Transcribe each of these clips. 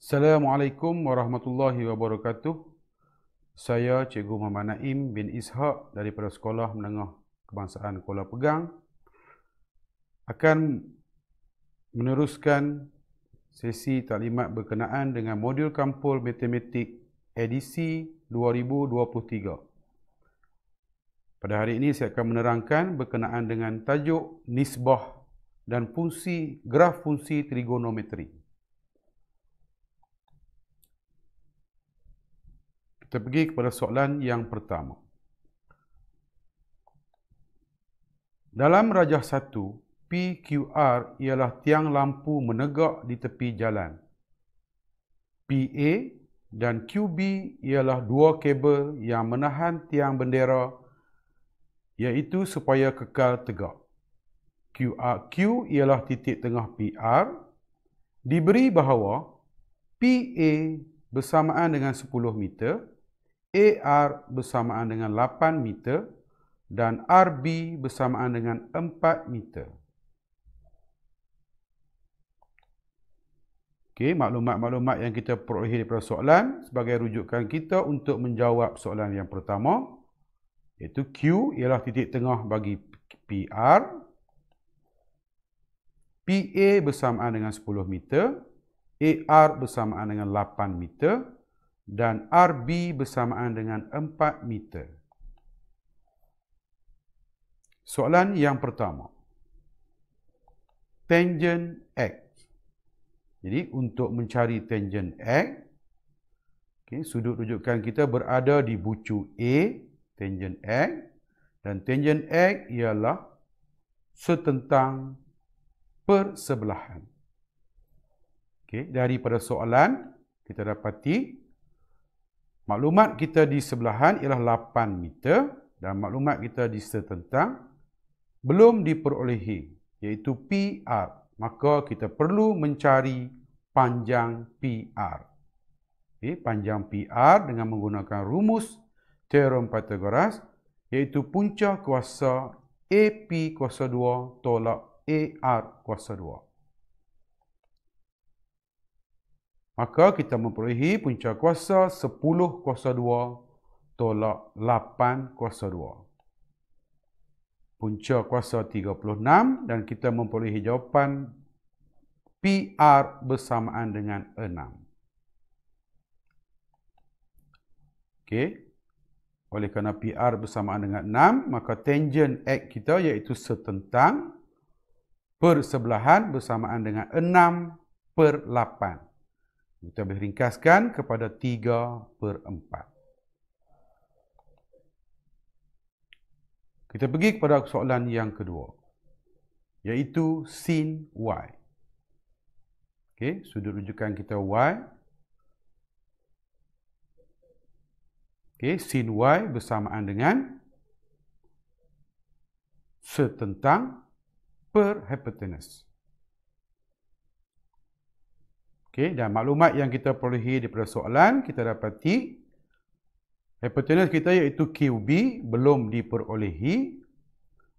Assalamualaikum warahmatullahi wabarakatuh. Saya Cikgu Muhammad Naim bin Ishaq daripada Sekolah Menengah Kebangsaan Kuala Pegang akan meneruskan sesi taklimat berkenaan dengan modul kampul matematik edisi 2023. Pada hari ini saya akan menerangkan berkenaan dengan tajuk nisbah dan fungsi graf fungsi trigonometri. Kita pergi kepada soalan yang pertama. Dalam Rajah 1, PQR ialah tiang lampu menegak di tepi jalan. PA dan QB ialah dua kabel yang menahan tiang bendera iaitu supaya kekal tegak. QRQ ialah titik tengah PR diberi bahawa PA bersamaan dengan 10 meter AR bersamaan dengan 8 meter dan RB bersamaan dengan 4 meter. Okey, maklumat-maklumat yang kita perolehi daripada soalan sebagai rujukan kita untuk menjawab soalan yang pertama iaitu Q ialah titik tengah bagi PR. PA bersamaan dengan 10 meter. AR bersamaan dengan 8 meter dan RB bersamaan dengan 4 meter. Soalan yang pertama. Tangent X. Jadi untuk mencari tangent X, okay, sudut rujukan kita berada di bucu A, tangent X. Dan tangent X ialah setentang persebelahan. Okay, daripada soalan, kita dapati Maklumat kita di sebelahan ialah 8 meter dan maklumat kita di setentang belum diperolehi iaitu PR. Maka kita perlu mencari panjang PR. Okay, panjang PR dengan menggunakan rumus Teorem Pythagoras iaitu punca kuasa AP kuasa 2 tolak AR kuasa 2. Maka kita memperolehi punca kuasa 10 kuasa 2 tolak 8 kuasa 2. Punca kuasa 36 dan kita memperolehi jawapan PR bersamaan dengan 6. Okey. Oleh kerana PR bersamaan dengan 6, maka tangent X kita iaitu setentang persebelahan bersamaan dengan 6 per 8. Kita boleh ringkaskan kepada 3 per 4. Kita pergi kepada soalan yang kedua. Iaitu sin Y. Okay, sudut rujukan kita Y. Okay, sin Y bersamaan dengan setentang per hypotenuse. Okey, dan maklumat yang kita perolehi daripada soalan, kita dapati hypotenus kita iaitu QB belum diperolehi.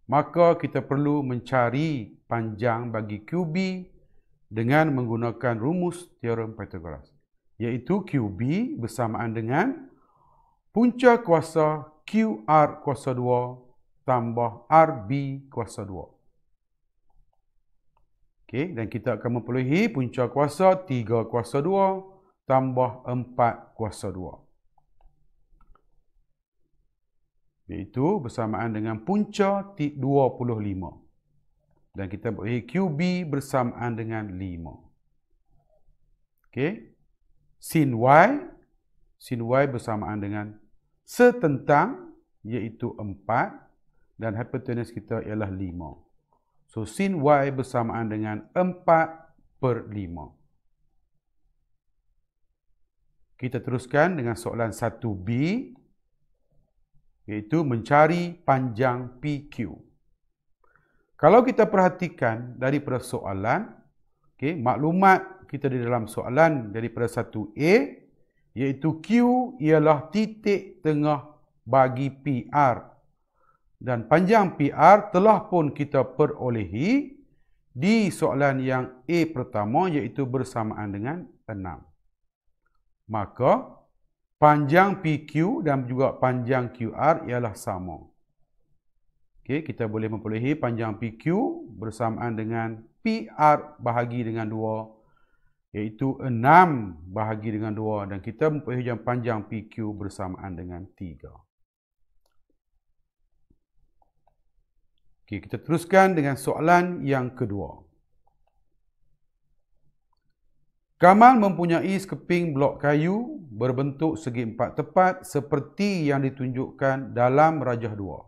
Maka kita perlu mencari panjang bagi QB dengan menggunakan rumus teorem Pythagoras. Iaitu QB bersamaan dengan punca kuasa QR kuasa 2 tambah RB kuasa 2. Okey, dan kita akan memperolehi punca kuasa 3 kuasa 2 tambah 4 kuasa 2. Iaitu bersamaan dengan punca 25. Dan kita memperolehi QB bersamaan dengan 5. Okey. Sin Y. Sin Y bersamaan dengan setentang iaitu 4. Dan hypotenuse kita ialah 5. So sin y bersamaan dengan 4 per 5. Kita teruskan dengan soalan 1B iaitu mencari panjang PQ. Kalau kita perhatikan daripada soalan, okay, maklumat kita di dalam soalan daripada 1A iaitu Q ialah titik tengah bagi PR dan panjang PR telah pun kita perolehi di soalan yang A pertama iaitu bersamaan dengan 6. Maka panjang PQ dan juga panjang QR ialah sama. Okey, kita boleh memperolehi panjang PQ bersamaan dengan PR bahagi dengan 2 iaitu 6 bahagi dengan 2 dan kita mempunyai panjang PQ bersamaan dengan 3. Okay, kita teruskan dengan soalan yang kedua. Kamal mempunyai sekeping blok kayu berbentuk segi empat tepat seperti yang ditunjukkan dalam Rajah dua.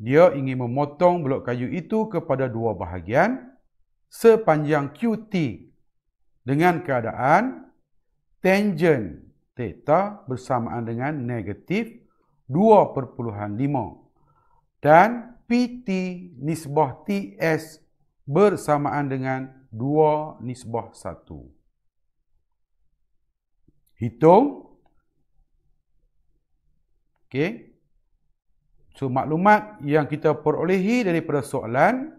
Dia ingin memotong blok kayu itu kepada dua bahagian sepanjang QT dengan keadaan tangent teta bersamaan dengan negatif 2.5 dan PT nisbah TS bersamaan dengan 2 nisbah 1. Hitung. Okey. So, maklumat yang kita perolehi daripada soalan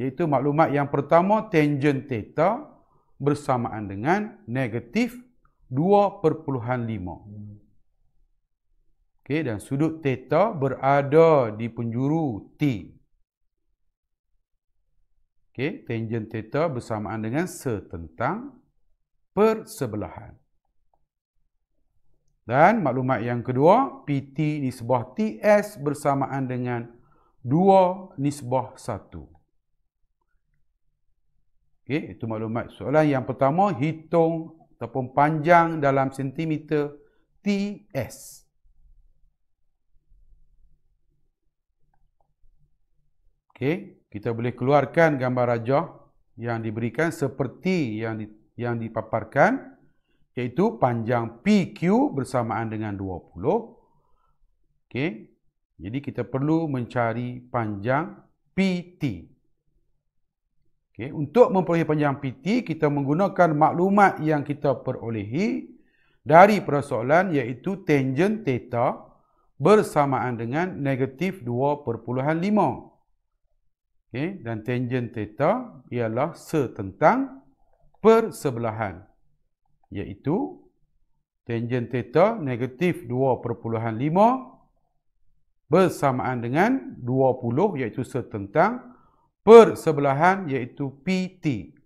iaitu maklumat yang pertama tangen theta bersamaan dengan negatif 2.5. Hmm. Okay, dan sudut theta berada di penjuru T. Okay, tangent theta bersamaan dengan setentang persebelahan. Dan maklumat yang kedua, PT nisbah TS bersamaan dengan 2 nisbah 1. Okay, itu maklumat soalan yang pertama, hitung ataupun panjang dalam sentimeter TS. Okey, kita boleh keluarkan gambar rajah yang diberikan seperti yang di, yang dipaparkan iaitu panjang PQ bersamaan dengan 20. Okey. Jadi kita perlu mencari panjang PT. Okey, untuk memperoleh panjang PT, kita menggunakan maklumat yang kita perolehi dari persoalan iaitu tangen theta bersamaan dengan negatif 2.5. Okay, dan tangent theta ialah setentang persebelahan. Iaitu tangent theta negatif 2.5 bersamaan dengan 20 iaitu setentang persebelahan iaitu PT.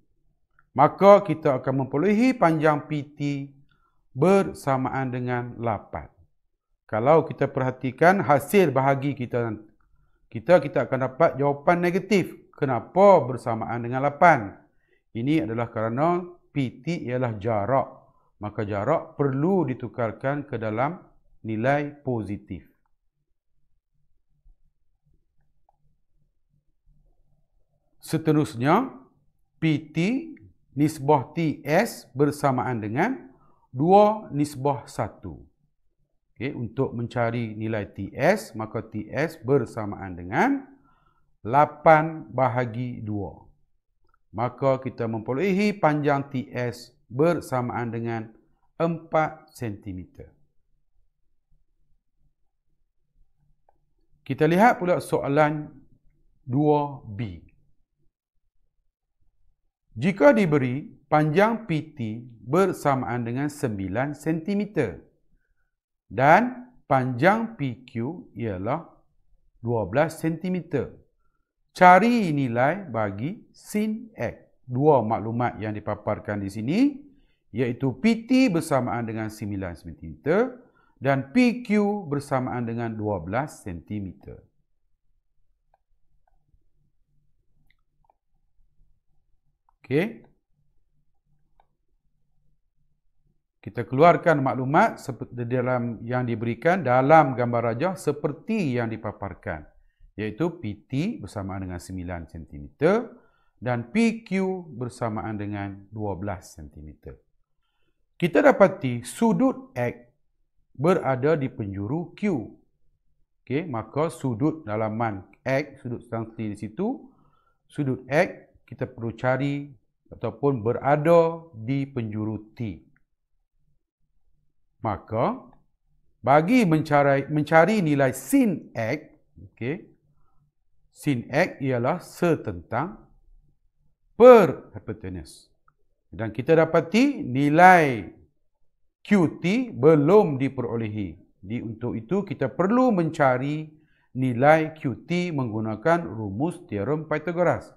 Maka kita akan memperolehi panjang PT bersamaan dengan 8. Kalau kita perhatikan hasil bahagi kita nanti, kita kita akan dapat jawapan negatif. Kenapa bersamaan dengan 8? Ini adalah kerana PT ialah jarak. Maka jarak perlu ditukarkan ke dalam nilai positif. Seterusnya, PT nisbah TS bersamaan dengan 2 nisbah 1. Okay, untuk mencari nilai TS, maka TS bersamaan dengan 8 bahagi 2. Maka kita memperolehi panjang TS bersamaan dengan 4 cm. Kita lihat pula soalan 2B. Jika diberi panjang PT bersamaan dengan 9 cm dan panjang PQ ialah 12 cm. Cari nilai bagi sin X. Dua maklumat yang dipaparkan di sini iaitu PT bersamaan dengan 9 cm dan PQ bersamaan dengan 12 cm. Okey. kita keluarkan maklumat seperti dalam yang diberikan dalam gambar rajah seperti yang dipaparkan iaitu PT bersamaan dengan 9 cm dan PQ bersamaan dengan 12 cm. Kita dapati sudut X berada di penjuru Q. Okey, maka sudut dalaman X, sudut stansi di situ, sudut X kita perlu cari ataupun berada di penjuru T maka bagi mencari mencari nilai sin x okey sin x ialah setentang per hypotenuse dan kita dapati nilai qt belum diperolehi di untuk itu kita perlu mencari nilai qt menggunakan rumus teorem pythagoras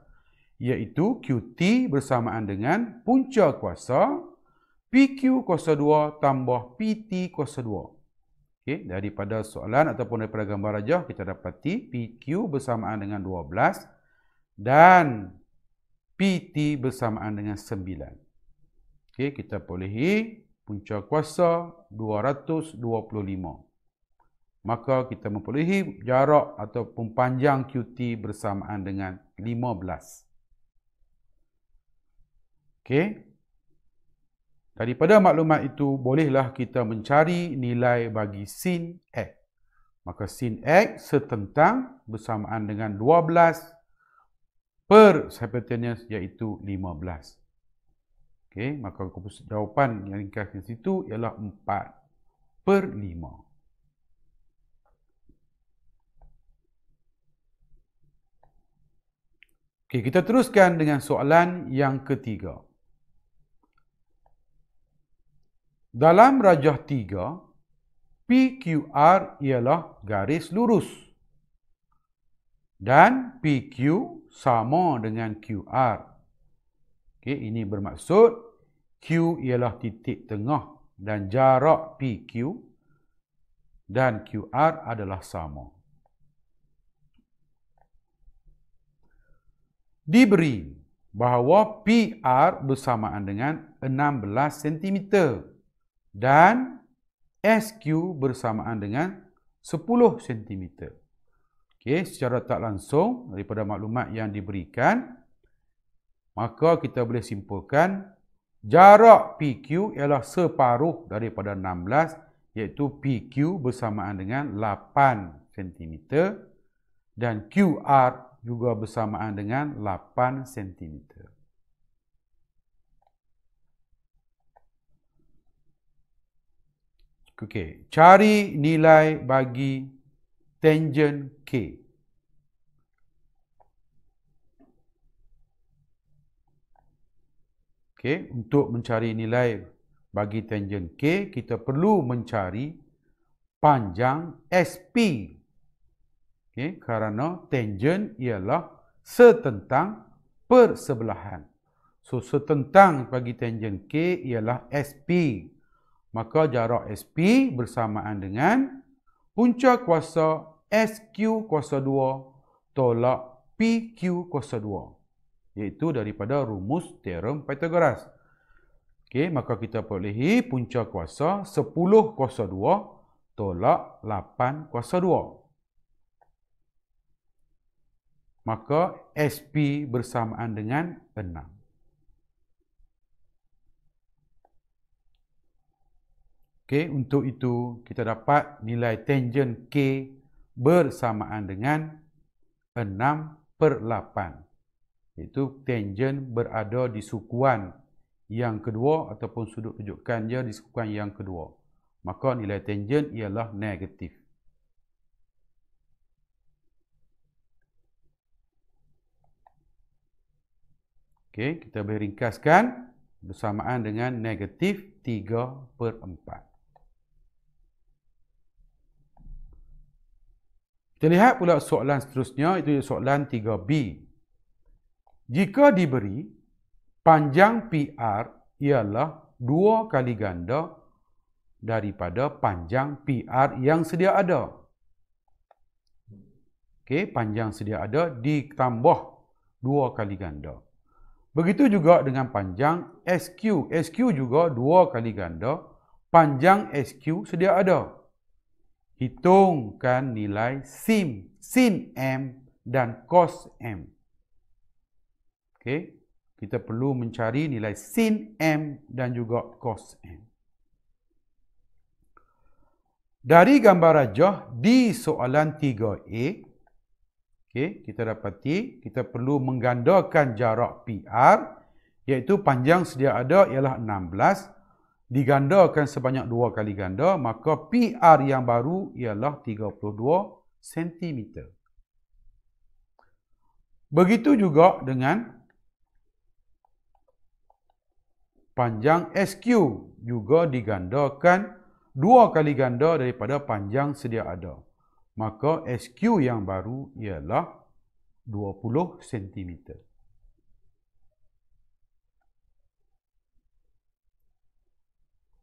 iaitu qt bersamaan dengan punca kuasa PQ kuasa 2 tambah PT kuasa 2. Okey, daripada soalan ataupun daripada gambar rajah kita dapati PQ bersamaan dengan 12 dan PT bersamaan dengan 9. Okey, kita perolehi punca kuasa 225. Maka kita memperolehi jarak ataupun panjang QT bersamaan dengan 15. Okey. Daripada maklumat itu, bolehlah kita mencari nilai bagi sin X. Maka sin X setentang bersamaan dengan 12 per sepertinya iaitu 15. Okay, maka jawapan yang ringkas di situ ialah 4 per 5. Okay, kita teruskan dengan soalan yang ketiga. Dalam rajah tiga, PQR ialah garis lurus. Dan PQ sama dengan QR. Okey, ini bermaksud Q ialah titik tengah dan jarak PQ dan QR adalah sama. Diberi bahawa PR bersamaan dengan 16 cm dan SQ bersamaan dengan 10 cm. Okey, secara tak langsung daripada maklumat yang diberikan, maka kita boleh simpulkan jarak PQ ialah separuh daripada 16 iaitu PQ bersamaan dengan 8 cm dan QR juga bersamaan dengan 8 cm. Okey, cari nilai bagi tangent K. Okey, untuk mencari nilai bagi tangent K, kita perlu mencari panjang SP. Okey, kerana tangent ialah setentang persebelahan. So, setentang bagi tangent K ialah SP maka jarak SP bersamaan dengan punca kuasa SQ kuasa 2 tolak PQ kuasa 2 iaitu daripada rumus teorem Pythagoras. Okay, maka kita perolehi punca kuasa 10 kuasa 2 tolak 8 kuasa 2. Maka SP bersamaan dengan 6. Okey, untuk itu kita dapat nilai tangen K bersamaan dengan 6 per 8. Itu tangen berada di sukuan yang kedua ataupun sudut rujukan dia di sukuan yang kedua. Maka nilai tangen ialah negatif. Okey, kita boleh ringkaskan bersamaan dengan negatif 3 per 4. Kita lihat pula soalan seterusnya, itu soalan 3B. Jika diberi, panjang PR ialah dua kali ganda daripada panjang PR yang sedia ada. okay panjang sedia ada ditambah dua kali ganda. Begitu juga dengan panjang SQ. SQ juga dua kali ganda panjang SQ sedia ada hitungkan nilai sin sin m dan cos m Okay, kita perlu mencari nilai sin m dan juga cos m dari gambar rajah di soalan 3a okay, kita dapati kita perlu menggandakan jarak pr iaitu panjang sedia ada ialah 16 digandakan sebanyak dua kali ganda, maka PR yang baru ialah 32 cm. Begitu juga dengan panjang SQ juga digandakan dua kali ganda daripada panjang sedia ada. Maka SQ yang baru ialah 20 cm.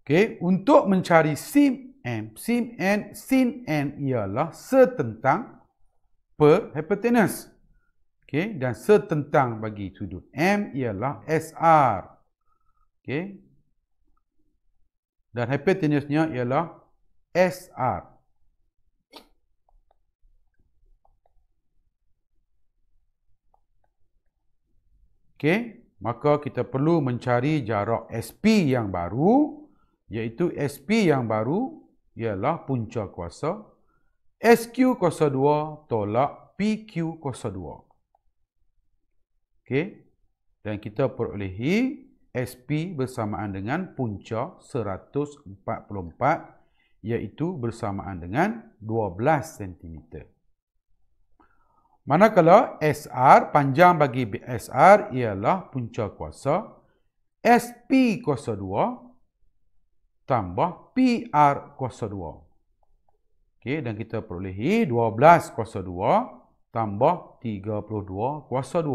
Okay, untuk mencari sim M, sim N, sin N ialah setentang per hypotenuse. okay, dan setentang bagi sudut M ialah SR. okay, Dan hypotenuse ialah SR. okay, maka kita perlu mencari jarak SP yang baru iaitu SP yang baru ialah punca kuasa SQ02 kuasa tolak PQ02. kuasa Okey. Dan kita perolehi SP bersamaan dengan punca 144 iaitu bersamaan dengan 12 cm. Manakala SR, panjang bagi SR ialah punca kuasa SP02 kuasa tambah PR kuasa 2. okay dan kita perolehi 12 kuasa 2 tambah 32 kuasa 2.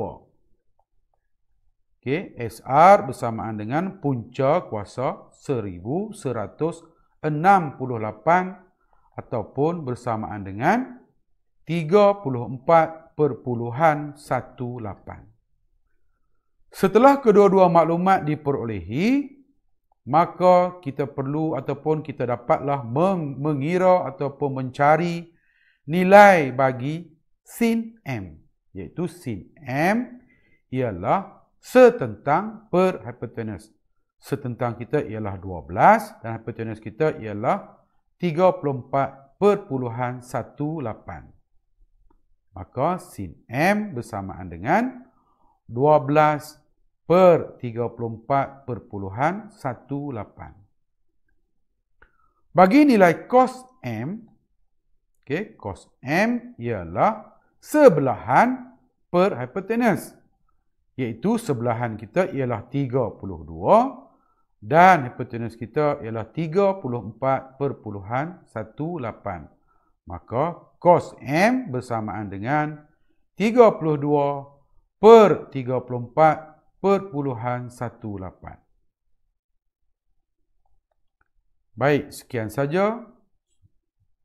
Okay SR bersamaan dengan punca kuasa 1168 ataupun bersamaan dengan 34.18. Setelah kedua-dua maklumat diperolehi, maka kita perlu ataupun kita dapatlah mengira ataupun mencari nilai bagi sin M. Iaitu sin M ialah setentang per hypotenuse. Setentang kita ialah 12 dan hypotenuse kita ialah 34 per puluhan 18. Maka sin M bersamaan dengan 12 per 34.18. Bagi nilai cos M, okay, cos M ialah sebelahan per hypotenuse. Iaitu sebelahan kita ialah 32 dan hypotenuse kita ialah 34.18. Maka cos M bersamaan dengan 32 per Perpuluhan 0.18. Baik, sekian saja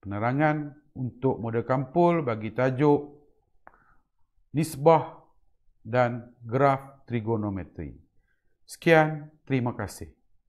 penerangan untuk model kampul bagi tajuk nisbah dan graf trigonometri. Sekian, terima kasih.